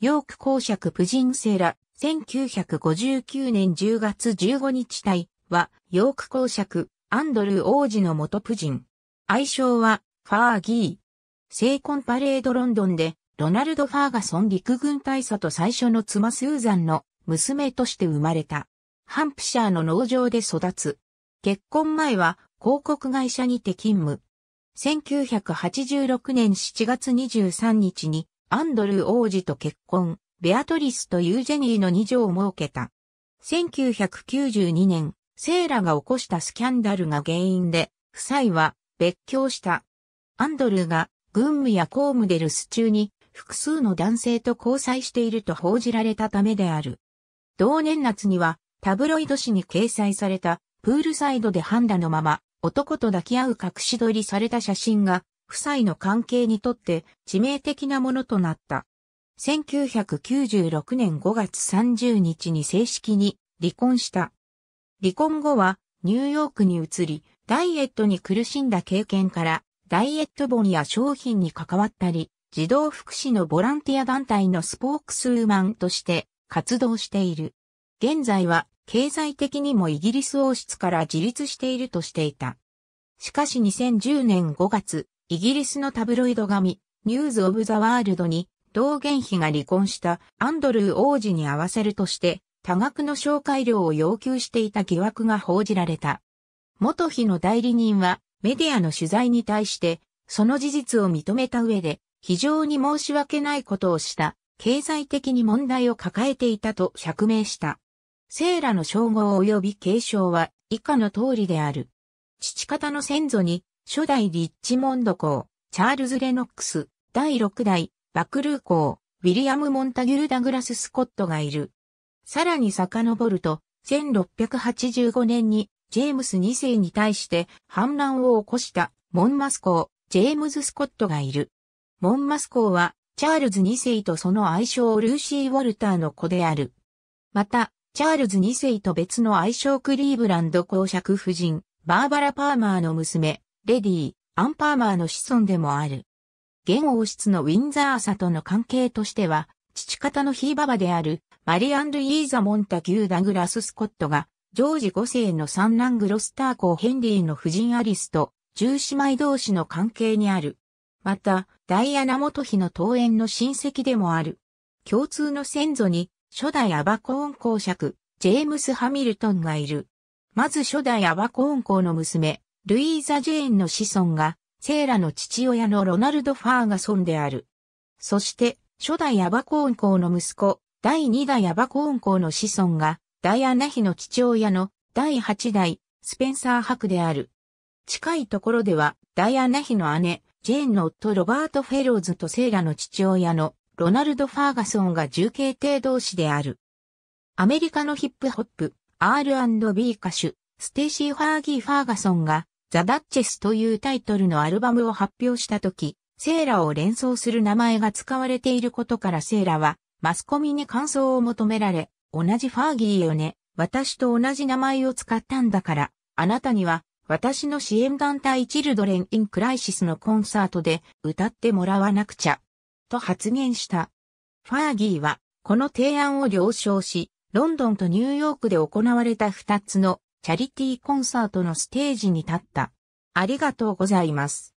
ヨーク公爵プジンセラ、1959年10月15日隊は、ヨーク公爵、アンドルー王子の元プジン。愛称は、ファーギー。聖婚パレードロンドンで、ロナルド・ファーガソン陸軍大佐と最初の妻スーザンの娘として生まれた。ハンプシャーの農場で育つ。結婚前は広告会社にて勤務。1986年7月23日にアンドルー王子と結婚、ベアトリスとユージェニーの二女を設けた。1992年、セーラが起こしたスキャンダルが原因で、夫妻は別居した。アンドルーが軍務や公務で留守中に複数の男性と交際していると報じられたためである。同年夏にはタブロイド紙に掲載されたプールサイドでハンダのまま男と抱き合う隠し撮りされた写真が夫妻の関係にとって致命的なものとなった。1996年5月30日に正式に離婚した。離婚後はニューヨークに移り、ダイエットに苦しんだ経験から、ダイエット本や商品に関わったり、児童福祉のボランティア団体のスポークスウーマンとして活動している。現在は経済的にもイギリス王室から自立しているとしていた。しかし2010年5月、イギリスのタブロイド紙、ニューズ・オブ・ザ・ワールドに、同元妃が離婚したアンドルー王子に合わせるとして、多額の紹介料を要求していた疑惑が報じられた。元妃の代理人は、メディアの取材に対して、その事実を認めた上で、非常に申し訳ないことをした、経済的に問題を抱えていたと釈明した。セーラの称号及び継承は以下の通りである。父方の先祖に初代リッチモンド公、チャールズ・レノックス、第6代、バクルー公、ウィリアム・モンタギュル・ダグラス・スコットがいる。さらに遡ると、1685年に、ジェームス2世に対して反乱を起こしたモンマス公、ジェームズ・スコットがいる。モンマス公は、チャールズ2世とその愛称ルーシー・ウォルターの子である。また、チャールズ2世と別の愛称クリーブランド公爵夫人、バーバラ・パーマーの娘、レディー、アンパーマーの子孫でもある。現王室のウィンザー朝との関係としては、父方のひいばばであるマリアン・ルイーザ・モンタギュー・ダグラス・スコットが、ジョージ5世の三男グロスター公ヘンリーの夫人アリスと、十姉妹同士の関係にある。また、ダイアナ元妃の登園の親戚でもある。共通の先祖に、初代アバコーン公爵、ジェームス・ハミルトンがいる。まず初代アバコーン公の娘、ルイーザ・ジェーンの子孫が、セーラの父親のロナルド・ファーガソンである。そして、初代ヤバコーン公の息子、第2代ヤバコーン公の子孫が、ダイアナ妃の父親の第8代、スペンサークである。近いところでは、ダイアナ妃の姉、ジェーンの夫ロバート・フェローズとセーラの父親のロナルド・ファーガソンが重慶帝同士である。アメリカのヒップホップ、R&B 歌手、ステイシー・ファーギー・ファーガソンが、ザ・ダッチェスというタイトルのアルバムを発表したとき、セーラを連想する名前が使われていることからセーラは、マスコミに感想を求められ、同じファーギーよね、私と同じ名前を使ったんだから、あなたには、私の支援団体チルドレン・イン・クライシスのコンサートで歌ってもらわなくちゃ、と発言した。ファーギーは、この提案を了承し、ロンドンとニューヨークで行われた2つのチャリティーコンサートのステージに立った。ありがとうございます。